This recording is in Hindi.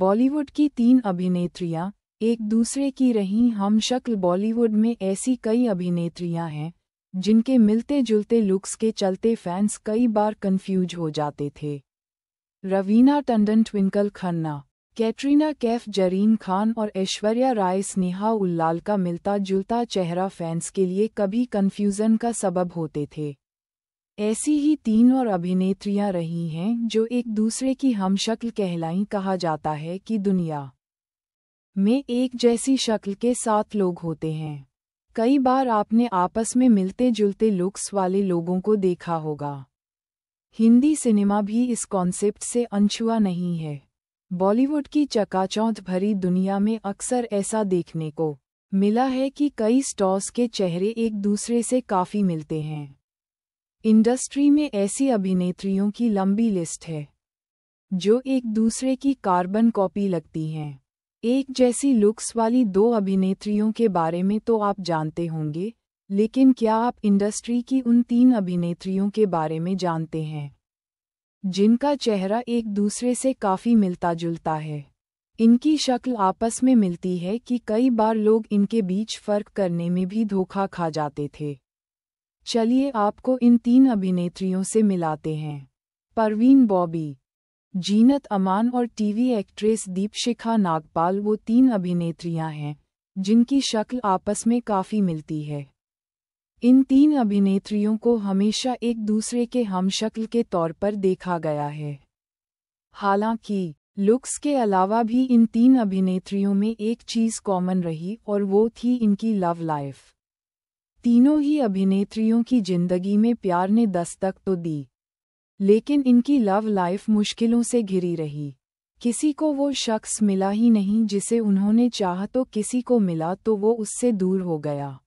बॉलीवुड की तीन अभिनेत्रियां एक दूसरे की रही हम शक्ल बॉलीवुड में ऐसी कई अभिनेत्रियां हैं जिनके मिलते जुलते लुक्स के चलते फैंस कई बार कंफ्यूज हो जाते थे रवीना टंडन ट्विंकल खन्ना कैटरीना कैफ जरीन खान और ऐश्वर्या राय स्नेहा उल्लाल का मिलता जुलता चेहरा फैंस के लिए कभी कन्फ्यूज़न का सबब होते थे ऐसी ही तीन और अभिनेत्रियां रही हैं जो एक दूसरे की हम शक्ल कहलाई कहा जाता है कि दुनिया में एक जैसी शक्ल के साथ लोग होते हैं कई बार आपने आपस में मिलते जुलते लुक्स वाले लोगों को देखा होगा हिंदी सिनेमा भी इस कॉन्सेप्ट से अनछुआ नहीं है बॉलीवुड की चकाचौंध भरी दुनिया में अक्सर ऐसा देखने को मिला है कि कई स्टॉर्स के चेहरे एक दूसरे से काफ़ी मिलते हैं इंडस्ट्री में ऐसी अभिनेत्रियों की लंबी लिस्ट है जो एक दूसरे की कार्बन कॉपी लगती हैं एक जैसी लुक्स वाली दो अभिनेत्रियों के बारे में तो आप जानते होंगे लेकिन क्या आप इंडस्ट्री की उन तीन अभिनेत्रियों के बारे में जानते हैं जिनका चेहरा एक दूसरे से काफ़ी मिलता जुलता है इनकी शक्ल आपस में मिलती है कि कई बार लोग इनके बीच फ़र्क करने में भी धोखा खा जाते थे चलिए आपको इन तीन अभिनेत्रियों से मिलाते हैं परवीन बॉबी जीनत अमान और टीवी एक्ट्रेस दीपशिखा नागपाल वो तीन अभिनेत्रियां हैं जिनकी शक्ल आपस में काफ़ी मिलती है इन तीन अभिनेत्रियों को हमेशा एक दूसरे के हम शक्ल के तौर पर देखा गया है हालांकि लुक्स के अलावा भी इन तीन अभिनेत्रियों में एक चीज़ कॉमन रही और वो थी इनकी लव लाइफ तीनों ही अभिनेत्रियों की जिंदगी में प्यार ने दस्तक तो दी लेकिन इनकी लव लाइफ मुश्किलों से घिरी रही किसी को वो शख्स मिला ही नहीं जिसे उन्होंने चाहा तो किसी को मिला तो वो उससे दूर हो गया